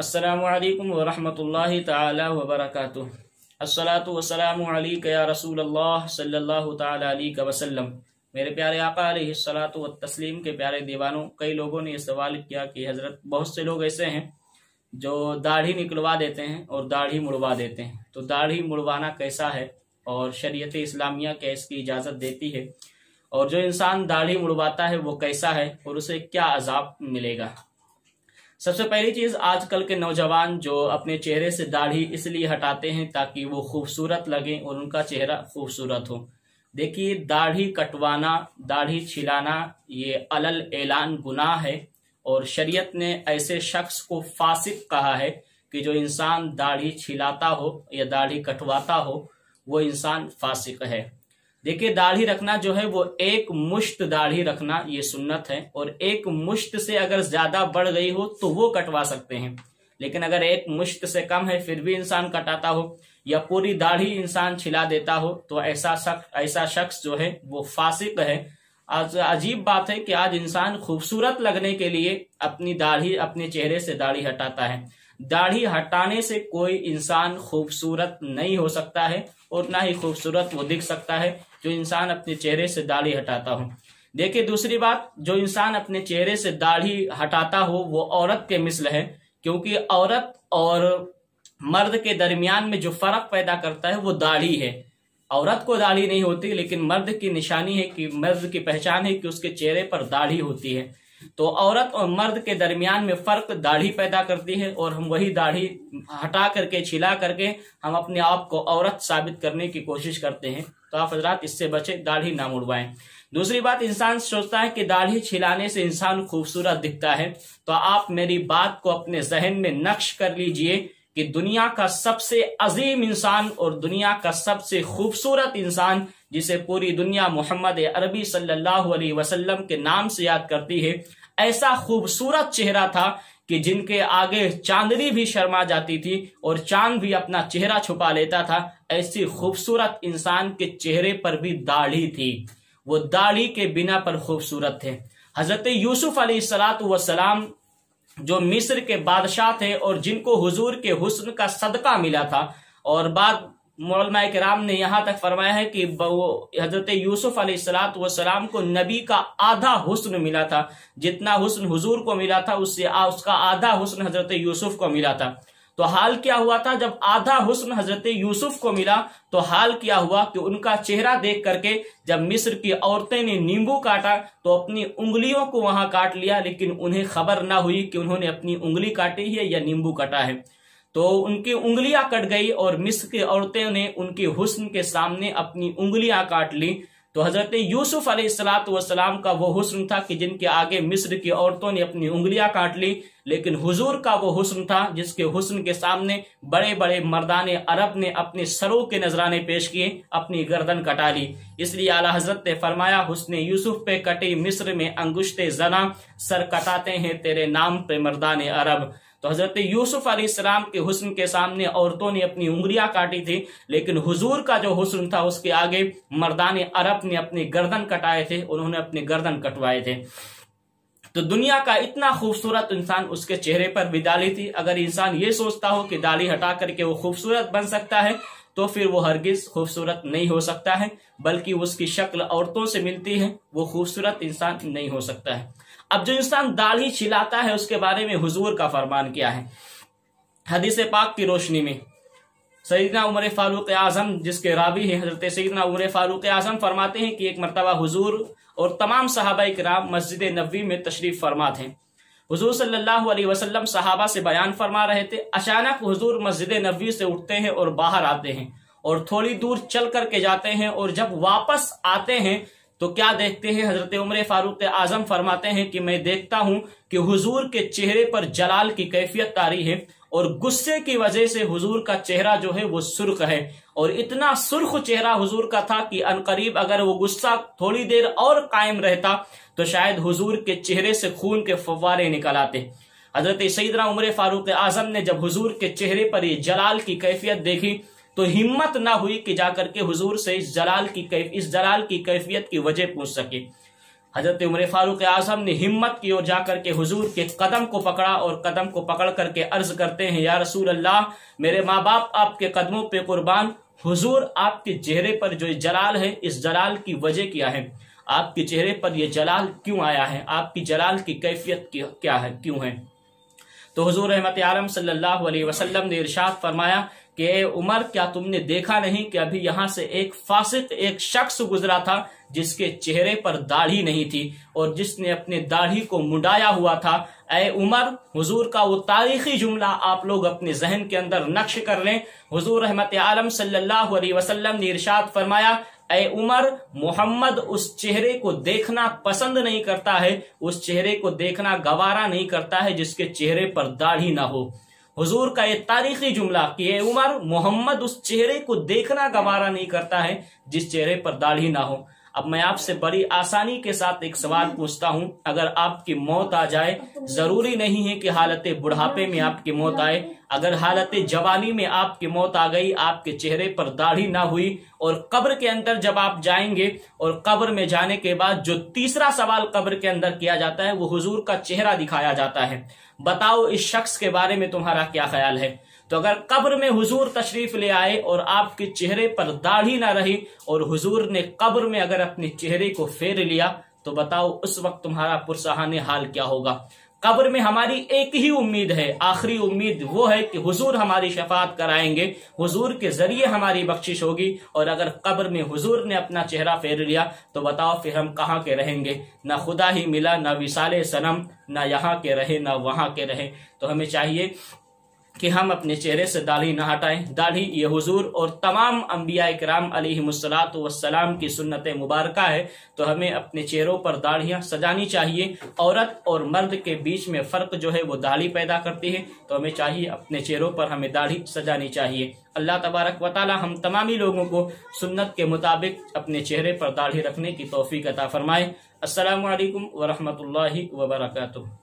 السلام علیکم ورحمۃ اللہ تعالی وبرکاتہ وسلام علیک یا رسول اللہ صلی اللہ تعالیٰ علیہ وسلم میرے پیارے آقا علیہ السلاۃ و تسلیم کے پیارے دیوانوں کئی لوگوں نے یہ سوال کیا کہ حضرت بہت سے لوگ ایسے ہیں جو داڑھی نکلوا دیتے ہیں اور داڑھی مڑوا دیتے ہیں تو داڑھی مڑوانا کیسا ہے اور شریعت اسلامیہ اس کی اجازت دیتی ہے اور جو انسان داڑھی مڑواتا ہے وہ کیسا ہے اور اسے کیا عذاب ملے گا سب سے پہلی چیز آج کل کے نوجوان جو اپنے چہرے سے داڑھی اس لیے ہٹاتے ہیں تاکہ وہ خوبصورت لگیں اور ان کا چہرہ خوبصورت ہو دیکھیے داڑھی کٹوانا داڑھی چھلانا یہ الل اعلان گناہ ہے اور شریعت نے ایسے شخص کو فاسق کہا ہے کہ جو انسان داڑھی چھلاتا ہو یا داڑھی کٹواتا ہو وہ انسان فاسق ہے دیکھیے داڑھی رکھنا جو ہے وہ ایک مشت داڑھی رکھنا یہ سنت ہے اور ایک مشت سے اگر زیادہ بڑھ گئی ہو تو وہ کٹوا سکتے ہیں لیکن اگر ایک مشت سے کم ہے پھر بھی انسان کٹاتا ہو یا پوری داڑھی انسان چھلا دیتا ہو تو ایسا ایسا شخص جو ہے وہ فاسق ہے عجیب بات ہے کہ آج انسان خوبصورت لگنے کے لیے اپنی داڑھی اپنے چہرے سے داڑھی ہٹاتا ہے داڑھی ہٹانے سے کوئی انسان خوبصورت نہیں ہو سکتا ہے اور نہ ہی خوبصورت وہ دکھ سکتا ہے جو انسان اپنے چہرے سے داڑھی ہٹاتا ہو دیکھیے دوسری بات جو انسان اپنے چہرے سے داڑھی ہٹاتا ہو وہ عورت کے مثل ہے کیونکہ عورت اور مرد کے درمیان میں جو فرق پیدا کرتا ہے وہ داڑھی ہے عورت کو داڑھی نہیں ہوتی لیکن مرد کی نشانی ہے کہ مرد کی پہچان ہے کہ اس کے چہرے پر داڑھی ہوتی ہے تو عورت اور مرد کے درمیان میں فرق داڑھی پیدا کرتی ہے اور ہم وہی داڑھی ہٹا کر کے چھلا کر کے ہم اپنے آپ کو عورت ثابت کرنے کی کوشش کرتے ہیں تو آپ حضرات اس سے بچے داڑھی نہ مڑوائیں دوسری بات انسان سوچتا ہے کہ داڑھی چھلانے سے انسان خوبصورت دکھتا ہے تو آپ میری بات کو اپنے ذہن میں نقش کر لیجئے کہ دنیا کا سب سے عظیم انسان اور دنیا کا سب سے خوبصورت انسان جسے پوری دنیا محمد عربی صلی اللہ علیہ وسلم کے نام سے یاد کرتی ہے ایسا خوبصورت چہرہ تھا کہ جن کے آگے چاندنی بھی شرما جاتی تھی اور چاند بھی اپنا چہرہ چھپا لیتا تھا ایسی خوبصورت انسان کے چہرے پر بھی داڑھی تھی وہ داڑھی کے بنا پر خوبصورت تھے حضرت یوسف علیہ السلاۃ وسلام جو مصر کے بادشاہ تھے اور جن کو حضور کے حسن کا صدقہ ملا تھا اور بعد مولا کرام نے یہاں تک فرمایا ہے کہ وہ حضرت یوسف علیہ السلاط و السلام کو نبی کا آدھا حسن ملا تھا جتنا حسن حضور کو ملا تھا اس سے اس کا آدھا حسن حضرت یوسف کو ملا تھا تو حال کیا ہوا تھا جب آدھا حسن حضرت یوسف کو ملا تو حال کیا ہوا کہ ان کا چہرہ دیکھ کر کے جب مصر کی عورتیں نے نیمبو کاٹا تو اپنی انگلیوں کو وہاں کاٹ لیا لیکن انہیں خبر نہ ہوئی کہ انہوں نے اپنی انگلی کاٹی ہے یا نیمبو کاٹا ہے تو ان کی انگلیاں کٹ گئی اور مصر کی عورتیں نے ان کے حسن کے سامنے اپنی انگلیاں کاٹ لی تو حضرت یوسف علیہ السلاط و السلام کا وہ حسن تھا کہ جن کے آگے مصر کی عورتوں نے اپنی انگلیاں کاٹ لی لیکن حضور کا وہ حسن تھا جس کے حسن کے سامنے بڑے بڑے مردان عرب نے اپنے سرو کے نذرانے پیش کیے اپنی گردن کٹا لی اس لیے اعلی حضرت نے فرمایا حسن یوسف پہ کٹی مصر میں انگشت زنا سر کٹاتے ہیں تیرے نام پہ مردان عرب تو حضرت یوسف علیہ السلام کے حسن کے سامنے عورتوں نے اپنی انگلیاں کاٹی تھی لیکن حضور کا جو حسن تھا اس کے آگے مردان عرب نے اپنی گردن کٹائے تھے انہوں نے اپنی گردن کٹوائے تھے تو دنیا کا اتنا خوبصورت انسان اس کے چہرے پر بھی ڈالی تھی اگر انسان یہ سوچتا ہو کہ ڈالی ہٹا کر کے وہ خوبصورت بن سکتا ہے تو پھر وہ ہرگز خوبصورت نہیں ہو سکتا ہے بلکہ اس کی شکل عورتوں سے ملتی ہے وہ خوبصورت انسان نہیں ہو سکتا ہے اب جو انسان دال ہی چلاتا ہے اس کے بارے میں حضور کا فرمان کیا ہے حدیث پاک کی روشنی میں سیدنا عمر فاروق اعظم جس کے رابی ہیں حضرت سیدنا عمر فاروق اعظم فرماتے ہیں کہ ایک مرتبہ حضور اور تمام صحابہ کرام مسجد نبوی میں تشریف فرما ہیں حضور صلی اللہ علیہ وسلم صحابہ سے بیان فرما رہے تھے اچانک حضور مسجد نبوی سے اٹھتے ہیں اور باہر آتے ہیں اور تھوڑی دور چل کر کے جاتے ہیں اور جب واپس آتے ہیں تو کیا دیکھتے ہیں حضرت عمر فاروق اعظم فرماتے ہیں کہ میں دیکھتا ہوں کہ حضور کے چہرے پر جلال کی کیفیت تاری ہے اور غصے کی وجہ سے حضور کا چہرہ جو ہے وہ سرخ ہے اور اتنا سرخ چہرہ حضور کا تھا کہ انقریب اگر وہ غصہ تھوڑی دیر اور قائم رہتا تو شاید حضور کے چہرے سے خون کے فوارے نکل آتے حضرت سیدنا عمر فاروق اعظم نے جب حضور کے چہرے پر یہ جلال کی کیفیت دیکھی تو ہمت نہ ہوئی کہ جا کر کے حضور سے اس جلال کی کیفیت کی وجہ پوچھ سکے حضرت عمر فاروق اعظم نے ہمت کی اور جا کر کے حضور کے قدم کو پکڑا اور قدم کو پکڑ کر کے عرض کرتے ہیں یا رسول اللہ میرے ماں باپ آپ کے قدموں پہ قربان حضور آپ کے چہرے پر جو جلال ہے اس جلال کی وجہ کیا ہے آپ کے چہرے پر یہ جلال کیوں آیا ہے آپ کی جلال کی کیفیت کیوں ہے تو حضور رحمت عالم صلی اللہ علیہ وسلم نے ارشاد فرمایا کہ اے عمر کیا تم نے دیکھا نہیں کہ ابھی یہاں سے ایک فاسد ایک شخص گزرا تھا جس کے چہرے پر داڑھی نہیں تھی اور جس نے اپنے داڑھی کو مڈایا ہوا تھا اے عمر حضور کا وہ تاریخی جملہ آپ لوگ اپنے ذہن کے اندر نقش کر لیں حضور رحمت عالم صلی اللہ علیہ وسلم نے ارشاد فرمایا اے عمر محمد اس چہرے کو دیکھنا پسند نہیں کرتا ہے اس چہرے کو دیکھنا گوارا نہیں کرتا ہے جس کے چہرے پر داڑھی نہ ہو حضور کا یہ تاریخی جملہ کہ یہ عمر محمد اس چہرے کو دیکھنا گوارا نہیں کرتا ہے جس چہرے پر داڑھی نہ ہو اب میں آپ سے بڑی آسانی کے ساتھ ایک سوال پوچھتا ہوں اگر آپ کی موت آ جائے ضروری نہیں ہے کہ حالت بڑھاپے میں آپ کی موت آئے اگر حالت جوانی میں آپ کی موت آ گئی آپ کے چہرے پر داڑھی نہ ہوئی اور قبر کے اندر جب آپ جائیں گے اور قبر میں جانے کے بعد جو تیسرا سوال قبر کے اندر کیا جاتا ہے وہ حضور کا چہرہ دکھایا جاتا ہے بتاؤ اس شخص کے بارے میں تمہارا کیا خیال ہے تو اگر قبر میں حضور تشریف لے آئے اور آپ کے چہرے پر داڑھی نہ رہی اور حضور نے قبر میں اگر اپنے چہرے کو لیا تو بتاؤ اس وقت تمہارا پرسہان حال کیا ہوگا قبر میں ہماری ایک ہی امید ہے آخری امید وہ ہے کہ حضور ہماری شفاعت کرائیں گے حضور کے ذریعے ہماری بخشش ہوگی اور اگر قبر میں حضور نے اپنا چہرہ پھیر لیا تو بتاؤ پھر ہم کہاں کے رہیں گے نہ خدا ہی ملا نہ وصال سنم نہ یہاں کے رہے نہ وہاں کے رہے تو ہمیں چاہیے کہ ہم اپنے چہرے سے داڑھی نہ ہٹائیں داڑھی یہ حضور اور تمام انبیاء کرام علیہ مسلاۃ وسلام کی سنت مبارکہ ہے تو ہمیں اپنے چہروں پر داڑھیاں سجانی چاہیے عورت اور مرد کے بیچ میں فرق جو ہے وہ داڑھی پیدا کرتی ہے تو ہمیں چاہیے اپنے چہروں پر ہمیں داڑھی سجانی چاہیے اللہ تبارک و تعالی ہم تمامی لوگوں کو سنت کے مطابق اپنے چہرے پر داڑھی رکھنے کی توفیق عطا فرمائے السلام علیکم ورحمۃ اللہ وبرکاتہ